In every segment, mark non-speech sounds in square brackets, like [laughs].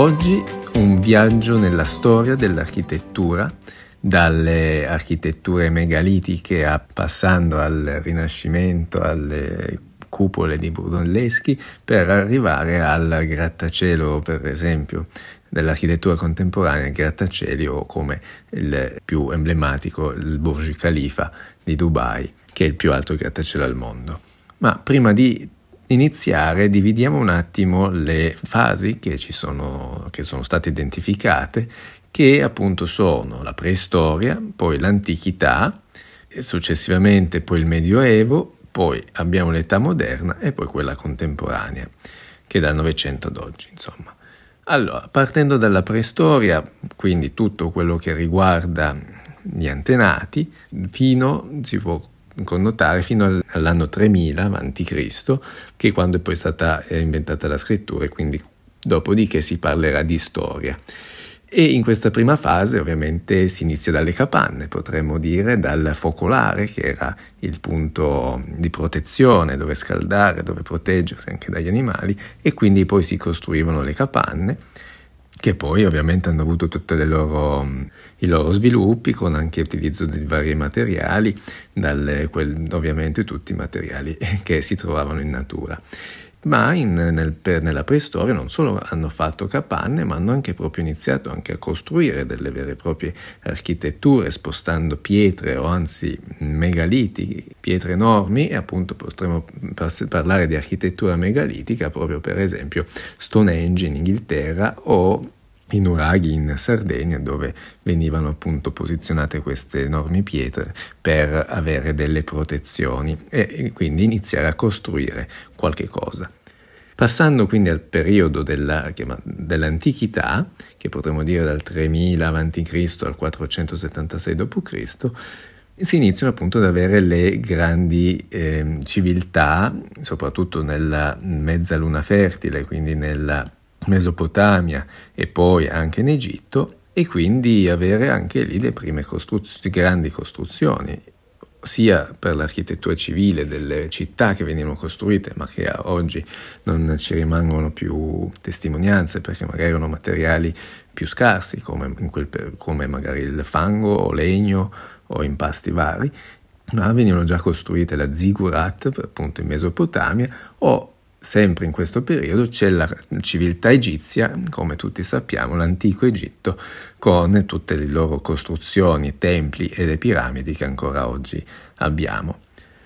Oggi un viaggio nella storia dell'architettura, dalle architetture megalitiche a, passando al Rinascimento, alle cupole di Brunelleschi, per arrivare al grattacielo, per esempio, dell'architettura contemporanea, il grattacieli o come il più emblematico, il Burj Khalifa di Dubai, che è il più alto grattacielo al mondo. Ma prima di iniziare dividiamo un attimo le fasi che, ci sono, che sono state identificate, che appunto sono la preistoria, poi l'antichità, e successivamente poi il Medioevo, poi abbiamo l'età moderna e poi quella contemporanea, che dal Novecento ad oggi, insomma. Allora, partendo dalla preistoria, quindi tutto quello che riguarda gli antenati, fino si può connotare fino all'anno 3000 a.C., che è quando è poi stata eh, inventata la scrittura e quindi dopodiché si parlerà di storia. E in questa prima fase ovviamente si inizia dalle capanne, potremmo dire dal focolare che era il punto di protezione dove scaldare, dove proteggersi anche dagli animali e quindi poi si costruivano le capanne che poi ovviamente hanno avuto tutti mm, i loro sviluppi con anche l'utilizzo di vari materiali, dalle, quel, ovviamente tutti i materiali [laughs] che si trovavano in natura ma in, nel, per, nella preistoria non solo hanno fatto capanne, ma hanno anche proprio iniziato anche a costruire delle vere e proprie architetture, spostando pietre o anzi megaliti, pietre enormi, e appunto potremmo parlare di architettura megalitica proprio per esempio Stonehenge in Inghilterra o in Uraghi, in Sardegna, dove venivano appunto posizionate queste enormi pietre per avere delle protezioni e quindi iniziare a costruire qualche cosa. Passando quindi al periodo della, dell'antichità, che potremmo dire dal 3000 a.C. al 476 d.C., si iniziano appunto ad avere le grandi eh, civiltà, soprattutto nella mezzaluna fertile, quindi nella Mesopotamia e poi anche in Egitto e quindi avere anche lì le prime costruzioni, grandi costruzioni, sia per l'architettura civile delle città che venivano costruite, ma che oggi non ci rimangono più testimonianze perché magari erano materiali più scarsi come, per- come magari il fango o legno o impasti vari, ma venivano già costruite la zigurat appunto in Mesopotamia o Sempre in questo periodo c'è la civiltà egizia, come tutti sappiamo, l'antico Egitto, con tutte le loro costruzioni, templi e le piramidi che ancora oggi abbiamo.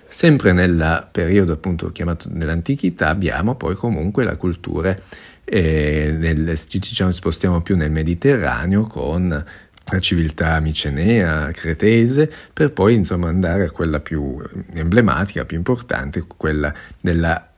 Sempre nel periodo appunto chiamato nell'antichità abbiamo poi comunque la cultura, eh, ci diciamo, spostiamo più nel Mediterraneo con la civiltà micenea, cretese, per poi insomma andare a quella più eh, emblematica, più importante, quella della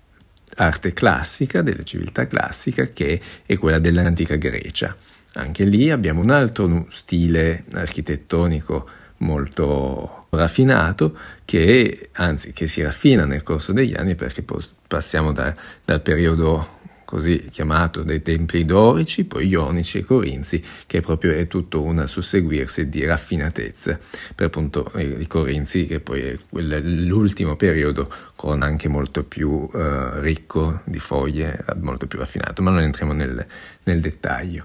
arte classica, della civiltà classica, che è quella dell'antica Grecia. Anche lì abbiamo un altro stile architettonico molto raffinato che anzi che si raffina nel corso degli anni perché passiamo da, dal periodo così chiamato dai templi dorici, poi ionici e corinzi, che proprio è tutto un susseguirsi di raffinatezze, per appunto eh, i corinzi che poi è l'ultimo periodo con anche molto più eh, ricco di foglie, molto più raffinato, ma non entriamo nel, nel dettaglio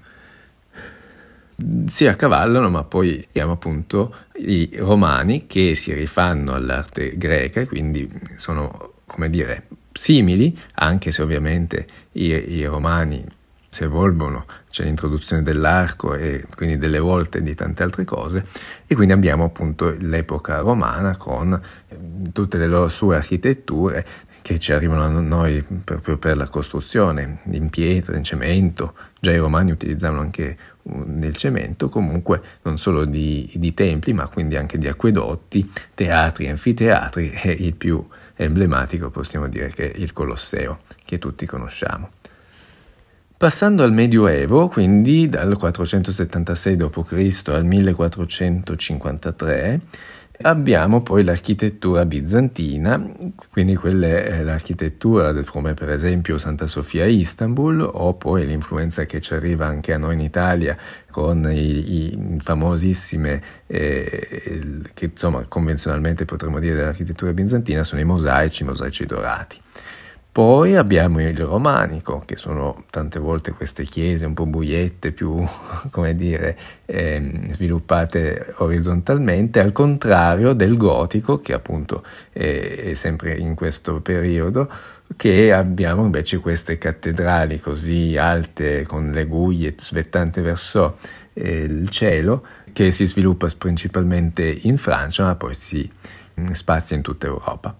si accavallano, ma poi abbiamo appunto i romani che si rifanno all'arte greca, quindi sono, come dire, simili, anche se ovviamente i, i romani si evolvono, c'è l'introduzione dell'arco e quindi delle volte di tante altre cose e quindi abbiamo appunto l'epoca romana con ehm, tutte le loro sue architetture che ci arrivano a noi proprio per la costruzione in pietra, in cemento, già i romani utilizzavano anche nel cemento comunque non solo di, di templi ma quindi anche di acquedotti, teatri, anfiteatri e il più emblematico possiamo dire che è il Colosseo, che tutti conosciamo. Passando al Medioevo, quindi dal 476 d.C. al 1453, Abbiamo poi l'architettura bizantina, quindi quelle, eh, l'architettura come per esempio Santa Sofia Istanbul o poi l'influenza che ci arriva anche a noi in Italia con i, i famosissime, eh, che insomma convenzionalmente potremmo dire dell'architettura bizantina, sono i mosaici, i mosaici dorati. Poi abbiamo il romanico, che sono tante volte queste chiese un po' buiette, più [laughs] come dire, eh, sviluppate orizzontalmente, al contrario del gotico, che appunto è, è sempre in questo periodo, che abbiamo invece queste cattedrali così alte, con le guglie svettanti verso eh, il cielo, che si sviluppa principalmente in Francia, ma poi si mm, spazia in tutta Europa.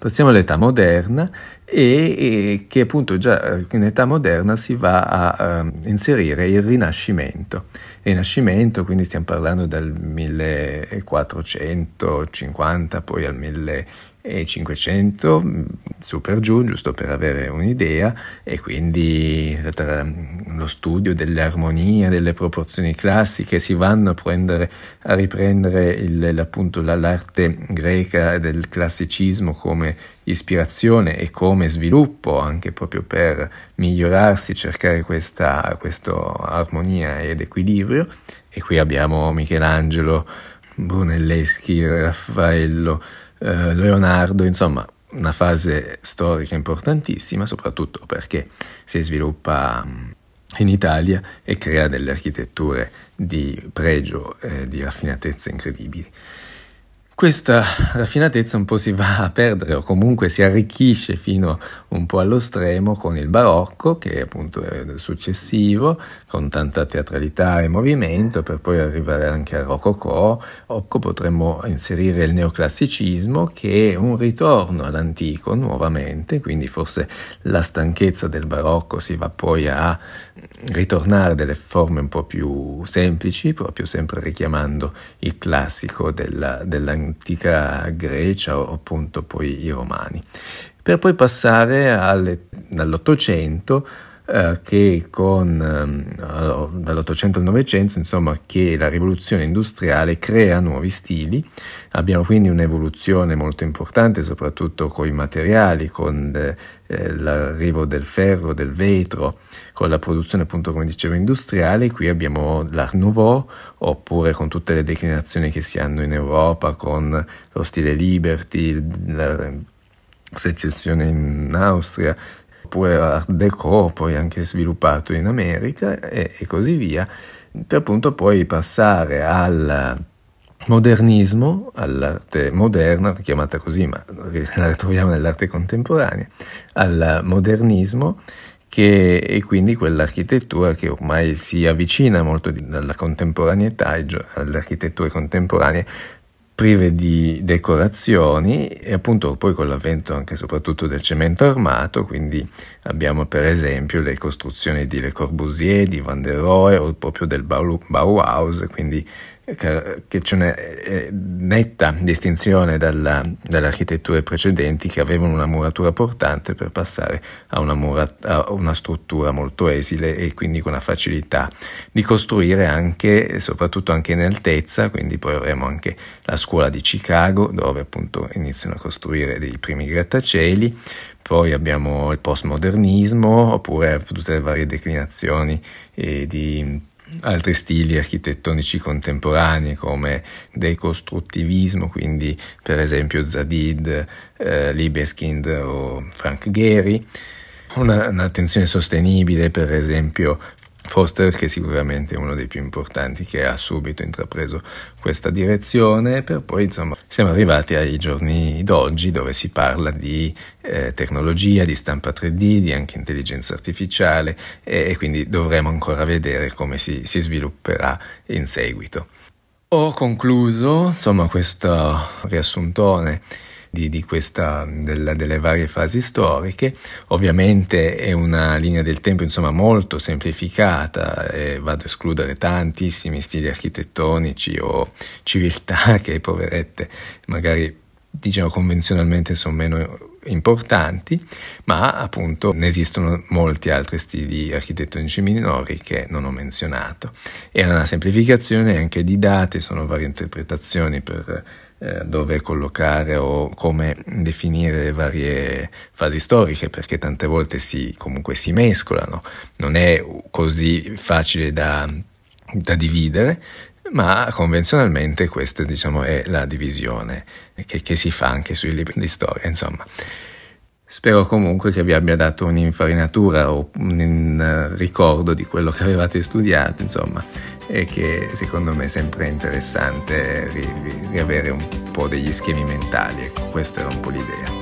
Passiamo all'età moderna e, e, che appunto già eh, in età moderna si va a uh, inserire il Rinascimento. Rinascimento, quindi stiamo parlando dal 1450 poi al 1500 e 500 mm, su per giù, giusto per avere un'idea, e quindi tra lo studio dell'armonia, delle proporzioni classiche, si vanno a, prendere, a riprendere il, appunto l'arte greca del classicismo come ispirazione e come sviluppo, anche proprio per migliorarsi, cercare questa armonia ed equilibrio. E qui abbiamo Michelangelo, Brunelleschi, Raffaello. Eh, Leonardo, insomma una fase storica importantissima, soprattutto perché si sviluppa mm, in Italia e crea delle architetture di pregio e eh, di raffinatezza incredibili. Questa raffinatezza un po' si va a perdere o comunque si arricchisce fino un po' allo stremo con il barocco che appunto è eh, successivo con tanta teatralità e movimento per poi arrivare anche al rococò o potremmo inserire il neoclassicismo che è un ritorno all'antico nuovamente quindi forse la stanchezza del barocco si va poi a ritornare delle forme un po' più semplici proprio sempre richiamando il classico della, della l'antica Grecia o appunto poi i Romani, per poi passare all'Ottocento eh, che con, eh, dall'Ottocento al Novecento, insomma, che la rivoluzione industriale crea nuovi stili. Abbiamo quindi un'evoluzione molto importante, soprattutto con i materiali, con eh, eh, l'arrivo del ferro, del vetro, con la produzione appunto, come dicevo, industriale. Qui abbiamo l'Art Nouveau, oppure con tutte le declinazioni che si hanno in Europa, con lo stile Liberty, la secessione in Austria, oppure l'Art Deco, poi anche sviluppato in America e, e così via, per appunto poi passare al modernismo, all'arte moderna, chiamata così, ma la ritroviamo nell'arte contemporanea, al modernismo che è quindi quell'architettura che ormai si avvicina molto alla contemporaneità, alle architetture contemporanee, prive di decorazioni e appunto poi con l'avvento anche e soprattutto del cemento armato, quindi abbiamo per esempio le costruzioni di Le Corbusier, di Van der Rohe o proprio del Bauhaus, quindi eh, che c'è una eh, netta distinzione dalla, dalle architetture precedenti che avevano una muratura portante per passare a una, murat- a una, struttura molto esile e quindi con la facilità di costruire anche, soprattutto anche in altezza, quindi poi avremo anche la scuola di Chicago dove appunto iniziano a costruire dei primi grattacieli, poi abbiamo il postmodernismo oppure tutte le varie declinazioni eh, di altri stili architettonici contemporanei come decostruttivismo, quindi per esempio Zadid, eh, Libeskind o Frank Gehry, una, un'attenzione sostenibile per esempio Foster, che è sicuramente è uno dei più importanti, che ha subito intrapreso questa direzione, per poi insomma siamo arrivati ai giorni d'oggi dove si parla di eh, tecnologia, di stampa 3D, di anche intelligenza artificiale e, e quindi dovremo ancora vedere come si, si svilupperà in seguito. Ho concluso insomma questo riassuntone di, di questa, del, delle varie fasi storiche. Ovviamente è una linea del tempo insomma, molto semplificata, eh, vado a escludere tantissimi stili architettonici o civiltà [laughs] che poverette magari diciamo convenzionalmente sono meno importanti, ma appunto ne esistono molti altri stili architettonici minori che non ho menzionato. È una semplificazione anche di date, sono varie interpretazioni per eh, dove collocare o come definire le varie fasi storiche, perché tante volte si, comunque si mescolano, non è così facile da, da dividere, ma convenzionalmente questa diciamo, è la divisione che, che si fa anche sui libri di storia. Insomma. Spero comunque che vi abbia dato un'infarinatura o un eh, ricordo di quello che avevate studiato, insomma, e che secondo me è sempre interessante riavere un po' degli schemi mentali. Ecco, questa era un po' l'idea.